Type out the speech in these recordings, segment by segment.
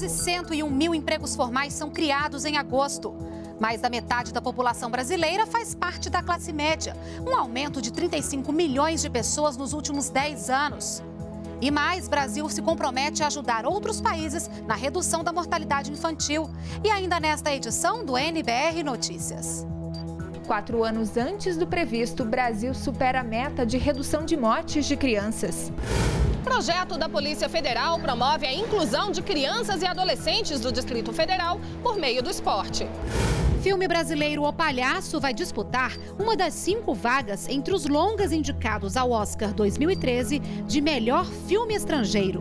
Quase 101 mil empregos formais são criados em agosto. Mais da metade da população brasileira faz parte da classe média, um aumento de 35 milhões de pessoas nos últimos 10 anos. E mais, Brasil se compromete a ajudar outros países na redução da mortalidade infantil. E ainda nesta edição do NBR Notícias. Quatro anos antes do previsto, Brasil supera a meta de redução de mortes de crianças. Projeto da Polícia Federal promove a inclusão de crianças e adolescentes do Distrito Federal por meio do esporte. Filme brasileiro O Palhaço vai disputar uma das cinco vagas entre os longas indicados ao Oscar 2013 de melhor filme estrangeiro.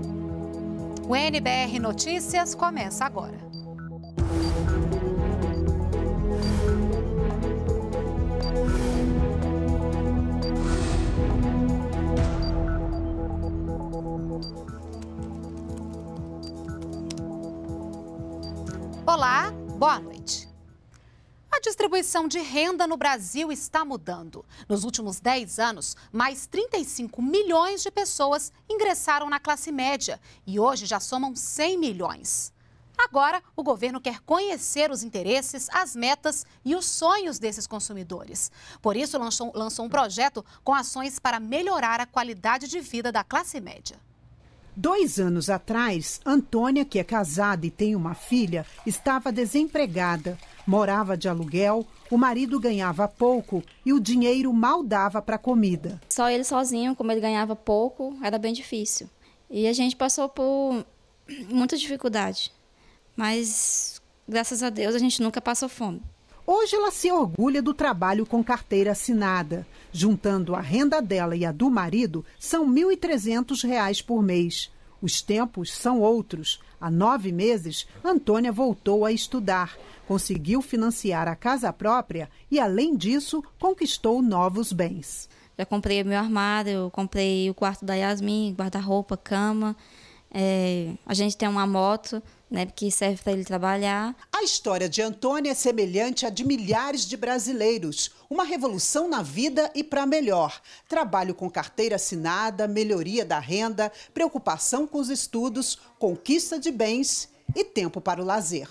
O NBR Notícias começa agora. Olá, boa noite. A distribuição de renda no Brasil está mudando. Nos últimos 10 anos, mais 35 milhões de pessoas ingressaram na classe média e hoje já somam 100 milhões. Agora, o governo quer conhecer os interesses, as metas e os sonhos desses consumidores. Por isso, lançou, lançou um projeto com ações para melhorar a qualidade de vida da classe média. Dois anos atrás, Antônia, que é casada e tem uma filha, estava desempregada, morava de aluguel, o marido ganhava pouco e o dinheiro mal dava para comida. Só ele sozinho, como ele ganhava pouco, era bem difícil. E a gente passou por muita dificuldade. Mas, graças a Deus, a gente nunca passou fome. Hoje ela se orgulha do trabalho com carteira assinada. Juntando a renda dela e a do marido, são R$ 1.300 por mês. Os tempos são outros. Há nove meses, Antônia voltou a estudar, conseguiu financiar a casa própria e, além disso, conquistou novos bens. Já comprei meu armário, comprei o quarto da Yasmin, guarda-roupa, cama. É, a gente tem uma moto, né, porque serve para ele trabalhar. A história de Antônia é semelhante à de milhares de brasileiros. Uma revolução na vida e para melhor. Trabalho com carteira assinada, melhoria da renda, preocupação com os estudos, conquista de bens e tempo para o lazer.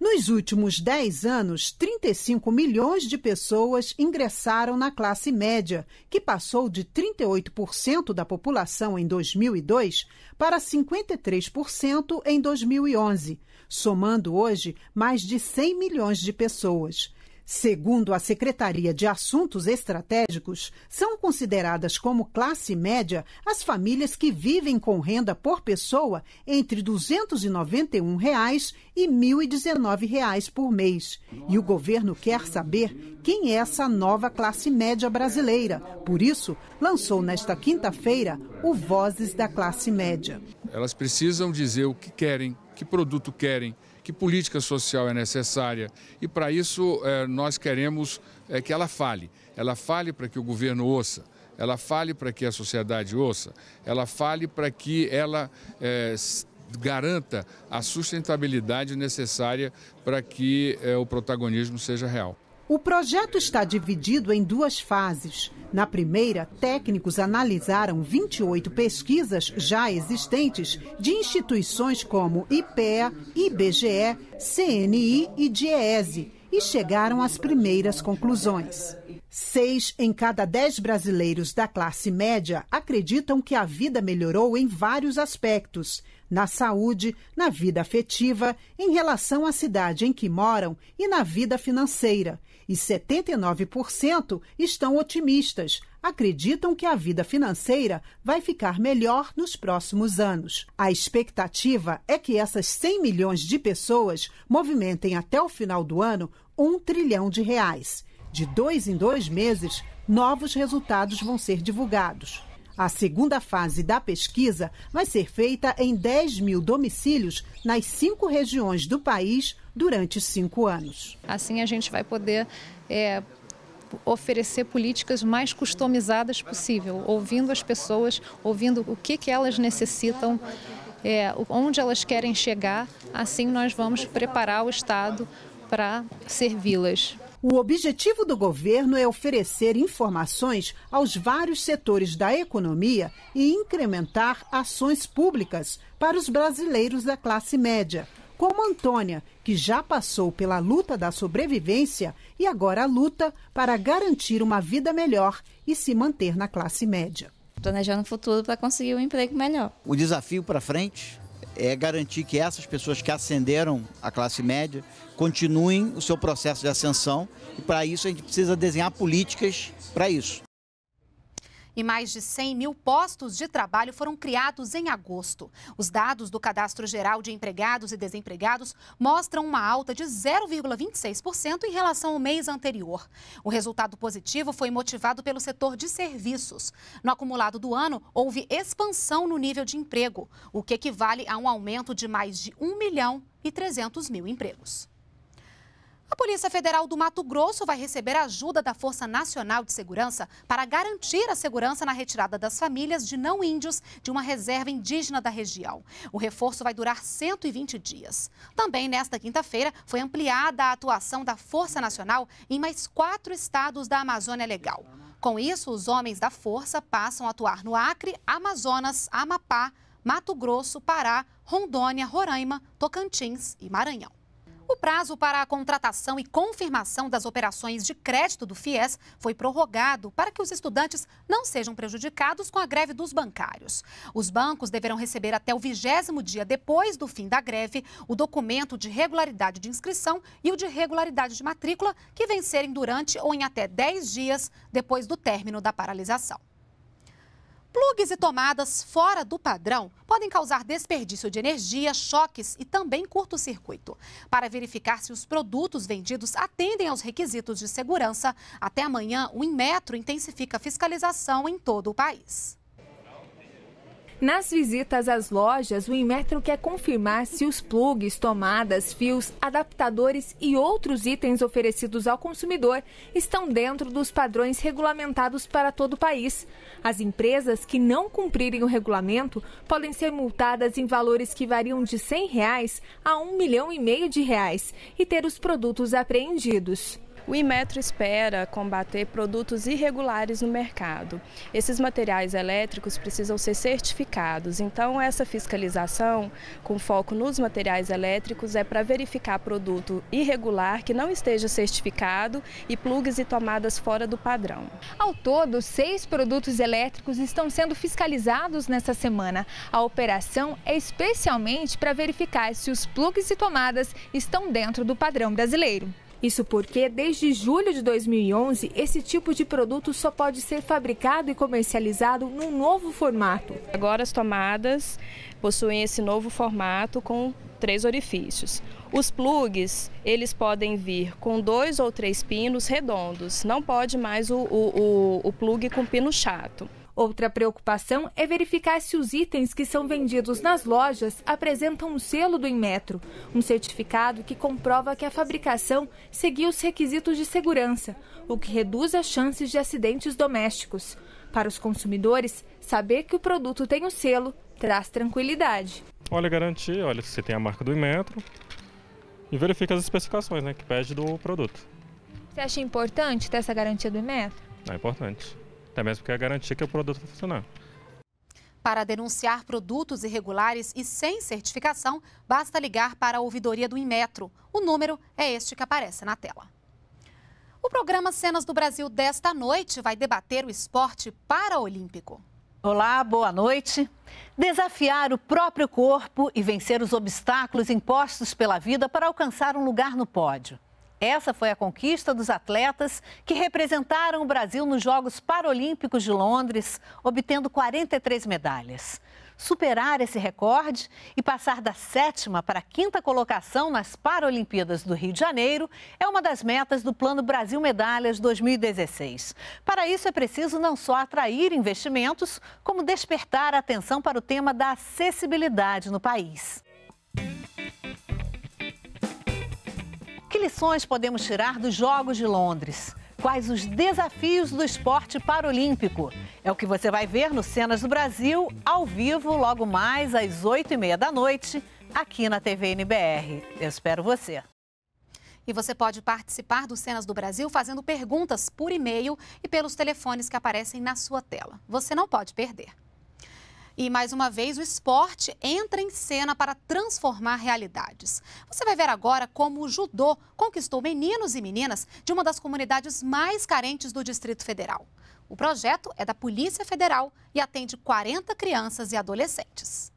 Nos últimos 10 anos, 35 milhões de pessoas ingressaram na classe média, que passou de 38% da população em 2002 para 53% em 2011, somando hoje mais de 100 milhões de pessoas. Segundo a Secretaria de Assuntos Estratégicos, são consideradas como classe média as famílias que vivem com renda por pessoa entre R$ 291 reais e R$ 1.019 reais por mês. E o governo quer saber quem é essa nova classe média brasileira. Por isso, lançou nesta quinta-feira o Vozes da Classe Média. Elas precisam dizer o que querem, que produto querem que política social é necessária e para isso eh, nós queremos eh, que ela fale. Ela fale para que o governo ouça, ela fale para que a sociedade ouça, ela fale para que ela eh, garanta a sustentabilidade necessária para que o protagonismo seja real. O projeto está dividido em duas fases. Na primeira, técnicos analisaram 28 pesquisas já existentes de instituições como IPEA, IBGE, CNI e DIEESE e chegaram às primeiras conclusões. Seis em cada dez brasileiros da classe média acreditam que a vida melhorou em vários aspectos: na saúde, na vida afetiva, em relação à cidade em que moram e na vida financeira e 79% estão otimistas, acreditam que a vida financeira vai ficar melhor nos próximos anos. A expectativa é que essas 100 milhões de pessoas movimentem até o final do ano um trilhão de reais. De dois em dois meses, novos resultados vão ser divulgados. A segunda fase da pesquisa vai ser feita em 10 mil domicílios nas cinco regiões do país durante cinco anos. Assim, a gente vai poder. É oferecer políticas mais customizadas possível, ouvindo as pessoas, ouvindo o que, que elas necessitam, é, onde elas querem chegar, assim nós vamos preparar o Estado para servi-las. O objetivo do governo é oferecer informações aos vários setores da economia e incrementar ações públicas para os brasileiros da classe média, como Antônia, que já passou pela luta da sobrevivência e agora luta para garantir uma vida melhor e se manter na classe média. Planejando o futuro para conseguir um emprego melhor. O desafio para frente é garantir que essas pessoas que ascenderam à classe média continuem o seu processo de ascensão e para isso a gente precisa desenhar políticas para isso e mais de 100 mil postos de trabalho foram criados em agosto. Os dados do Cadastro Geral de Empregados e Desempregados mostram uma alta de 0,26% em relação ao mês anterior. O resultado positivo foi motivado pelo setor de serviços. No acumulado do ano, houve expansão no nível de emprego, o que equivale a um aumento de mais de 1 milhão e 300 mil empregos. A Polícia Federal do Mato Grosso vai receber ajuda da Força Nacional de Segurança para garantir a segurança na retirada das famílias de não índios de uma reserva indígena da região. O reforço vai durar 120 dias. Também nesta quinta-feira foi ampliada a atuação da Força Nacional em mais quatro estados da Amazônia Legal. Com isso, os homens da Força passam a atuar no Acre, Amazonas, Amapá, Mato Grosso, Pará, Rondônia, Roraima, Tocantins e Maranhão. O prazo para a contratação e confirmação das operações de crédito do FIES foi prorrogado para que os estudantes não sejam prejudicados com a greve dos bancários. Os bancos deverão receber até o vigésimo dia depois do fim da greve o documento de regularidade de inscrição e o de regularidade de matrícula que vencerem durante ou em até 10 dias depois do término da paralisação. Plugues e tomadas fora do padrão podem causar desperdício de energia, choques e também curto-circuito. Para verificar se os produtos vendidos atendem aos requisitos de segurança, até amanhã o Inmetro intensifica a fiscalização em todo o país. Nas visitas às lojas, o Inmetro quer confirmar se os plugs, tomadas, fios, adaptadores e outros itens oferecidos ao consumidor estão dentro dos padrões regulamentados para todo o país. As empresas que não cumprirem o regulamento podem ser multadas em valores que variam de R$ 100 reais a 1 milhão e meio de reais e ter os produtos apreendidos. O Inmetro espera combater produtos irregulares no mercado. Esses materiais elétricos precisam ser certificados, então essa fiscalização com foco nos materiais elétricos é para verificar produto irregular que não esteja certificado e plugs e tomadas fora do padrão. Ao todo, seis produtos elétricos estão sendo fiscalizados nessa semana. A operação é especialmente para verificar se os plugs e tomadas estão dentro do padrão brasileiro. Isso porque, desde julho de 2011, esse tipo de produto só pode ser fabricado e comercializado num novo formato. Agora as tomadas possuem esse novo formato com três orifícios. Os plugs, eles podem vir com dois ou três pinos redondos, não pode mais o, o, o, o plug com pino chato. Outra preocupação é verificar se os itens que são vendidos nas lojas apresentam o um selo do Inmetro, um certificado que comprova que a fabricação seguiu os requisitos de segurança, o que reduz as chances de acidentes domésticos. Para os consumidores, saber que o produto tem o selo traz tranquilidade. Olha a garantia, olha se tem a marca do Inmetro e verifica as especificações né, que pede do produto. Você acha importante ter essa garantia do Inmetro? É importante até mesmo porque é garantir que o produto vai funcionar. Para denunciar produtos irregulares e sem certificação, basta ligar para a ouvidoria do Inmetro. O número é este que aparece na tela. O programa Cenas do Brasil desta noite vai debater o esporte paraolímpico. Olá, boa noite. Desafiar o próprio corpo e vencer os obstáculos impostos pela vida para alcançar um lugar no pódio. Essa foi a conquista dos atletas que representaram o Brasil nos Jogos Paralímpicos de Londres, obtendo 43 medalhas. Superar esse recorde e passar da sétima para a quinta colocação nas Paralimpíadas do Rio de Janeiro é uma das metas do Plano Brasil Medalhas 2016. Para isso, é preciso não só atrair investimentos, como despertar a atenção para o tema da acessibilidade no país. Que lições podemos tirar dos Jogos de Londres? Quais os desafios do esporte paralímpico? É o que você vai ver no Cenas do Brasil, ao vivo, logo mais às 8h30 da noite, aqui na TV NBR. Eu espero você. E você pode participar do Cenas do Brasil fazendo perguntas por e-mail e pelos telefones que aparecem na sua tela. Você não pode perder. E mais uma vez, o esporte entra em cena para transformar realidades. Você vai ver agora como o judô conquistou meninos e meninas de uma das comunidades mais carentes do Distrito Federal. O projeto é da Polícia Federal e atende 40 crianças e adolescentes.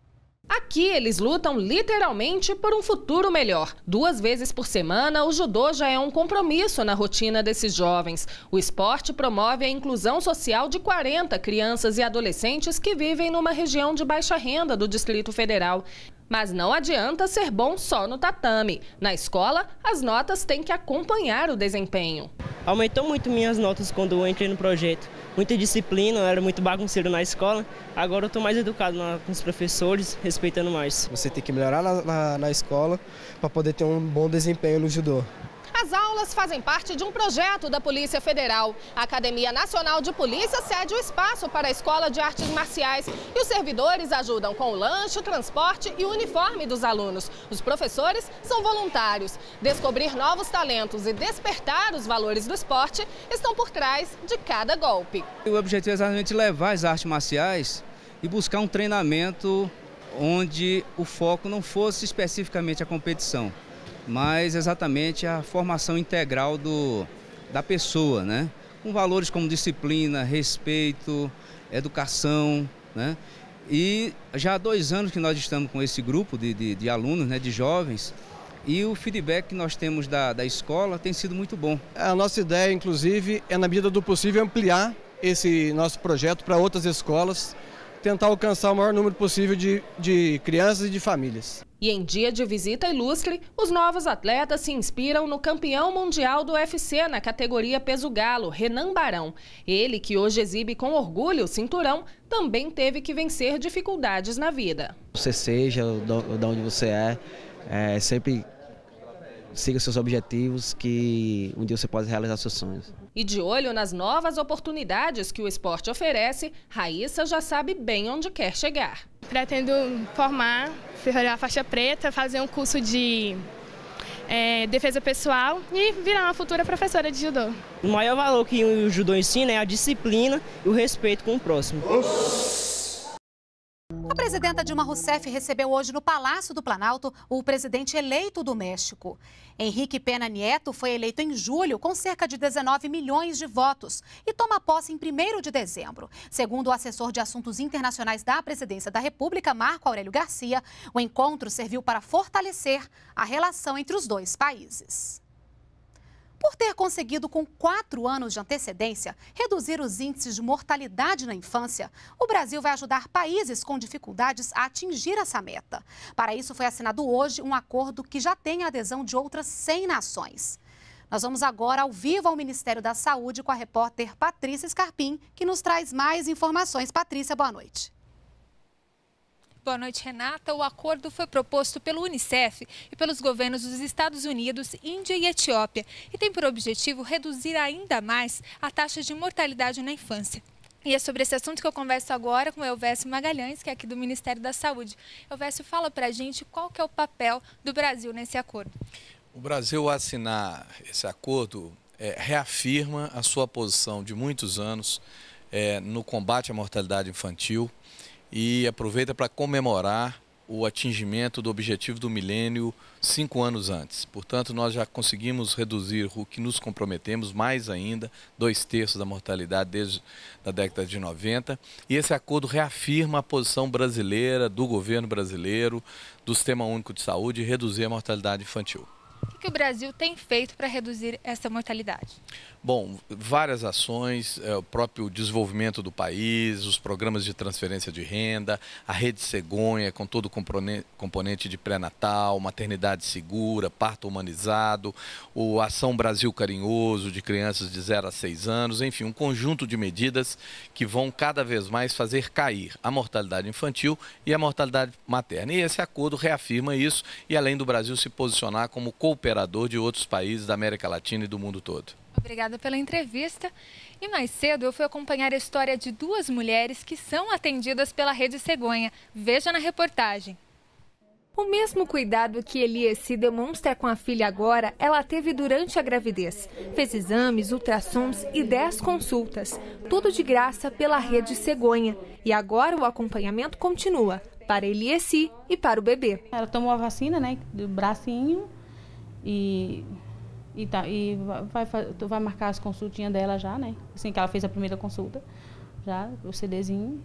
Aqui eles lutam literalmente por um futuro melhor. Duas vezes por semana, o judô já é um compromisso na rotina desses jovens. O esporte promove a inclusão social de 40 crianças e adolescentes que vivem numa região de baixa renda do Distrito Federal. Mas não adianta ser bom só no tatame. Na escola, as notas têm que acompanhar o desempenho. Aumentou muito minhas notas quando eu entrei no projeto. Muita disciplina, eu era muito bagunceiro na escola. Agora eu estou mais educado na, com os professores, respeitando mais. Você tem que melhorar na, na, na escola para poder ter um bom desempenho no judô. As aulas fazem parte de um projeto da Polícia Federal. A Academia Nacional de Polícia cede o espaço para a Escola de Artes Marciais e os servidores ajudam com o lanche, o transporte e o uniforme dos alunos. Os professores são voluntários. Descobrir novos talentos e despertar os valores do esporte estão por trás de cada golpe. O objetivo é exatamente levar as artes marciais e buscar um treinamento onde o foco não fosse especificamente a competição mas exatamente a formação integral do, da pessoa, né? Com valores como disciplina, respeito, educação, né? E já há dois anos que nós estamos com esse grupo de, de, de alunos, né, de jovens, e o feedback que nós temos da, da escola tem sido muito bom. A nossa ideia, inclusive, é na medida do possível ampliar esse nosso projeto para outras escolas, tentar alcançar o maior número possível de, de crianças e de famílias. E em dia de visita ilustre, os novos atletas se inspiram no campeão mundial do UFC na categoria peso galo, Renan Barão. Ele, que hoje exibe com orgulho o cinturão, também teve que vencer dificuldades na vida. Você seja da onde você é, é sempre siga seus objetivos, que um dia você pode realizar seus sonhos. E de olho nas novas oportunidades que o esporte oferece, Raíssa já sabe bem onde quer chegar. Pretendo formar, ferrorar a faixa preta, fazer um curso de é, defesa pessoal e virar uma futura professora de judô. O maior valor que o judô ensina é a disciplina e o respeito com o próximo. Nossa. A presidenta Dilma Rousseff recebeu hoje no Palácio do Planalto o presidente eleito do México. Henrique Pena Nieto foi eleito em julho com cerca de 19 milhões de votos e toma posse em 1 de dezembro. Segundo o assessor de assuntos internacionais da presidência da República, Marco Aurélio Garcia, o encontro serviu para fortalecer a relação entre os dois países. Por ter conseguido, com quatro anos de antecedência, reduzir os índices de mortalidade na infância, o Brasil vai ajudar países com dificuldades a atingir essa meta. Para isso, foi assinado hoje um acordo que já tem a adesão de outras 100 nações. Nós vamos agora ao vivo ao Ministério da Saúde com a repórter Patrícia Scarpim, que nos traz mais informações. Patrícia, boa noite. Boa noite, Renata. O acordo foi proposto pelo Unicef e pelos governos dos Estados Unidos, Índia e Etiópia e tem por objetivo reduzir ainda mais a taxa de mortalidade na infância. E é sobre esse assunto que eu converso agora com o Elvésio Magalhães, que é aqui do Ministério da Saúde. Elvésio, fala para a gente qual que é o papel do Brasil nesse acordo. O Brasil assinar esse acordo é, reafirma a sua posição de muitos anos é, no combate à mortalidade infantil e aproveita para comemorar o atingimento do objetivo do milênio cinco anos antes. Portanto, nós já conseguimos reduzir o que nos comprometemos, mais ainda, dois terços da mortalidade desde a década de 90. E esse acordo reafirma a posição brasileira, do governo brasileiro, do Sistema Único de Saúde, de reduzir a mortalidade infantil que o Brasil tem feito para reduzir essa mortalidade? Bom, várias ações, é, o próprio desenvolvimento do país, os programas de transferência de renda, a rede cegonha com todo o componente de pré-natal, maternidade segura, parto humanizado, o Ação Brasil Carinhoso de crianças de 0 a 6 anos, enfim, um conjunto de medidas que vão cada vez mais fazer cair a mortalidade infantil e a mortalidade materna. E esse acordo reafirma isso e além do Brasil se posicionar como cooperante operador de outros países da América Latina e do mundo todo. Obrigada pela entrevista. E mais cedo eu fui acompanhar a história de duas mulheres que são atendidas pela Rede Cegonha. Veja na reportagem. O mesmo cuidado que Eliesi demonstra com a filha agora, ela teve durante a gravidez. Fez exames, ultrassons e 10 consultas, tudo de graça pela rede Cegonha. E agora o acompanhamento continua para Eliesi e para o bebê. Ela tomou a vacina, né, do bracinho, e, e, tá, e vai, vai marcar as consultinhas dela já, né? Assim que ela fez a primeira consulta, já, o CDzinho.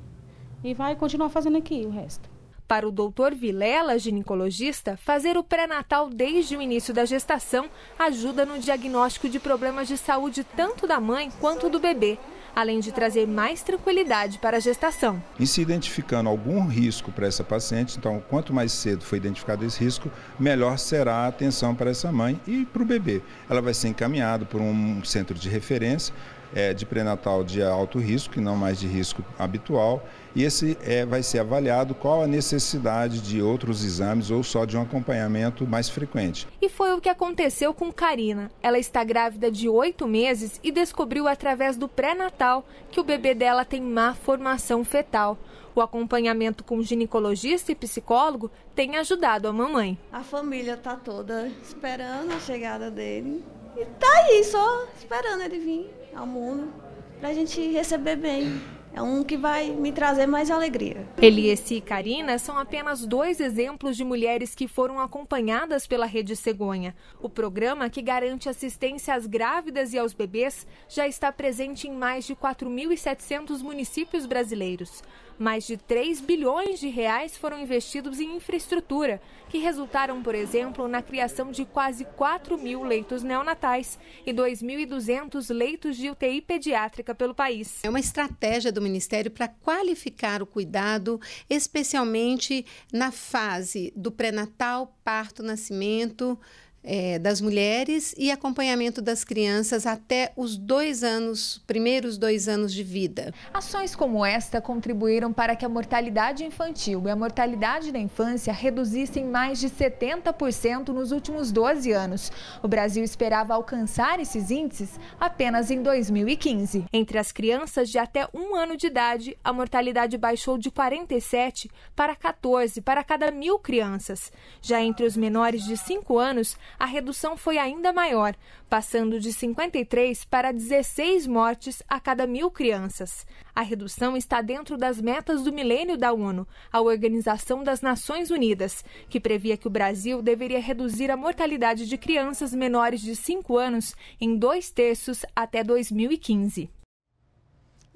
E vai continuar fazendo aqui o resto. Para o doutor Vilela, ginecologista, fazer o pré-natal desde o início da gestação ajuda no diagnóstico de problemas de saúde tanto da mãe quanto do bebê além de trazer mais tranquilidade para a gestação. E se identificando algum risco para essa paciente, então quanto mais cedo for identificado esse risco, melhor será a atenção para essa mãe e para o bebê. Ela vai ser encaminhada por um centro de referência é, de pré-natal de alto risco e não mais de risco habitual. E esse é, vai ser avaliado qual a necessidade de outros exames ou só de um acompanhamento mais frequente. E foi o que aconteceu com Karina. Ela está grávida de oito meses e descobriu através do pré-natal que o bebê dela tem má formação fetal. O acompanhamento com ginecologista e psicólogo tem ajudado a mamãe. A família está toda esperando a chegada dele. E tá aí, só esperando ele vir ao mundo para a gente receber bem. É um que vai me trazer mais alegria. Eliessi e Karina são apenas dois exemplos de mulheres que foram acompanhadas pela Rede Cegonha. O programa, que garante assistência às grávidas e aos bebês, já está presente em mais de 4.700 municípios brasileiros. Mais de 3 bilhões de reais foram investidos em infraestrutura, que resultaram, por exemplo, na criação de quase 4 mil leitos neonatais e 2.200 leitos de UTI pediátrica pelo país. É uma estratégia do Ministério para qualificar o cuidado, especialmente na fase do pré-natal, parto, nascimento é, das mulheres e acompanhamento das crianças até os dois anos, primeiros dois anos de vida. Ações como esta contribuíram para que a mortalidade infantil e a mortalidade da infância reduzissem mais de 70% nos últimos 12 anos. O Brasil esperava alcançar esses índices apenas em 2015. Entre as crianças de até um ano de idade, a mortalidade baixou de 47 para 14 para cada mil crianças. Já entre os menores de 5 anos, a redução foi ainda maior, passando de 53 para 16 mortes a cada mil crianças. A redução está dentro das metas do milênio da ONU, a Organização das Nações Unidas, que previa que o Brasil deveria reduzir a mortalidade de crianças menores de 5 anos em dois terços até 2015.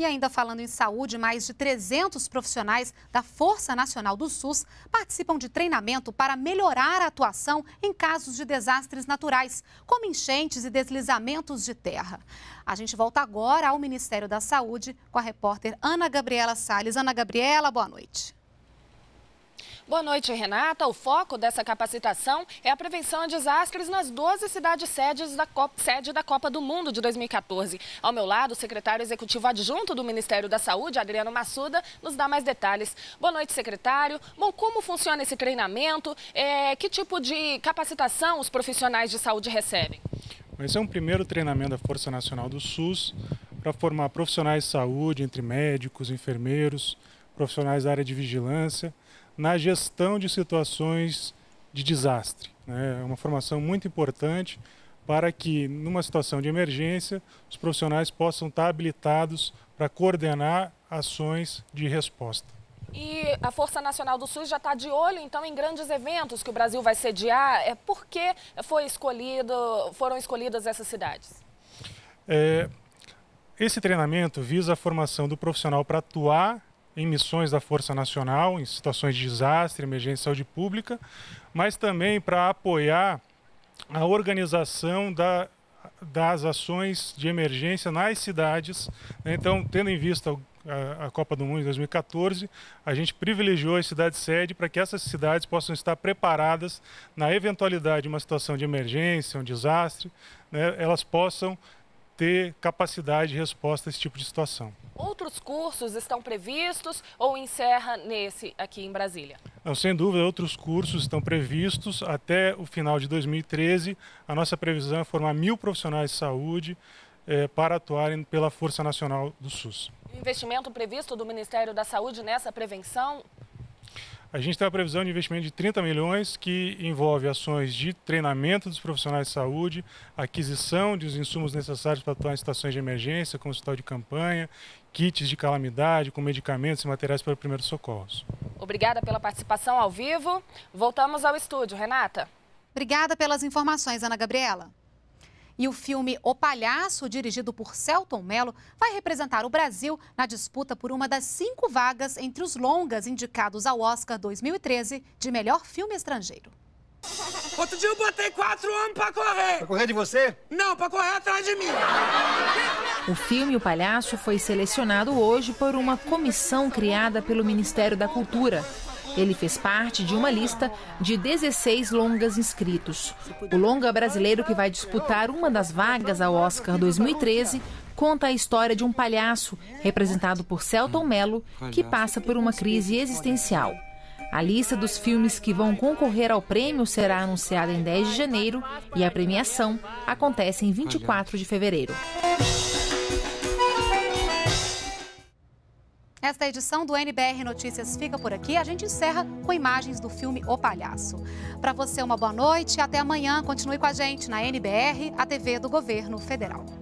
E ainda falando em saúde, mais de 300 profissionais da Força Nacional do SUS participam de treinamento para melhorar a atuação em casos de desastres naturais, como enchentes e deslizamentos de terra. A gente volta agora ao Ministério da Saúde com a repórter Ana Gabriela Salles. Ana Gabriela, boa noite. Boa noite, Renata. O foco dessa capacitação é a prevenção a desastres nas 12 cidades sedes da Copa, sede da Copa do Mundo de 2014. Ao meu lado, o secretário executivo adjunto do Ministério da Saúde, Adriano Massuda, nos dá mais detalhes. Boa noite, secretário. Bom, como funciona esse treinamento? É, que tipo de capacitação os profissionais de saúde recebem? Esse é um primeiro treinamento da Força Nacional do SUS para formar profissionais de saúde, entre médicos, enfermeiros, profissionais da área de vigilância na gestão de situações de desastre. Né? É uma formação muito importante para que, numa situação de emergência, os profissionais possam estar habilitados para coordenar ações de resposta. E a Força Nacional do SUS já está de olho, então, em grandes eventos que o Brasil vai sediar. É por que foi escolhido, foram escolhidas essas cidades? É, esse treinamento visa a formação do profissional para atuar em missões da Força Nacional, em situações de desastre, emergência de saúde pública, mas também para apoiar a organização da, das ações de emergência nas cidades. Né? Então, tendo em vista a, a Copa do Mundo em 2014, a gente privilegiou a cidades-sede para que essas cidades possam estar preparadas na eventualidade de uma situação de emergência, um desastre, né? elas possam ter capacidade de resposta a esse tipo de situação. Outros cursos estão previstos ou encerra nesse aqui em Brasília? Não, sem dúvida, outros cursos estão previstos até o final de 2013. A nossa previsão é formar mil profissionais de saúde eh, para atuarem pela Força Nacional do SUS. O investimento previsto do Ministério da Saúde nessa prevenção a gente tem uma previsão de investimento de 30 milhões que envolve ações de treinamento dos profissionais de saúde, aquisição dos insumos necessários para atuar em situações de emergência, como hospital de campanha, kits de calamidade, com medicamentos e materiais para primeiros socorros. Obrigada pela participação ao vivo. Voltamos ao estúdio. Renata. Obrigada pelas informações, Ana Gabriela. E o filme O Palhaço, dirigido por Celton Mello, vai representar o Brasil na disputa por uma das cinco vagas entre os longas indicados ao Oscar 2013 de melhor filme estrangeiro. Outro dia eu botei quatro homens pra correr. Pra correr de você? Não, pra correr atrás de mim. O filme O Palhaço foi selecionado hoje por uma comissão criada pelo Ministério da Cultura. Ele fez parte de uma lista de 16 longas inscritos. O longa brasileiro que vai disputar uma das vagas ao Oscar 2013 conta a história de um palhaço, representado por Celton Mello, que passa por uma crise existencial. A lista dos filmes que vão concorrer ao prêmio será anunciada em 10 de janeiro e a premiação acontece em 24 de fevereiro. Esta edição do NBR Notícias fica por aqui. A gente encerra com imagens do filme O Palhaço. Para você, uma boa noite e até amanhã. Continue com a gente na NBR, a TV do Governo Federal.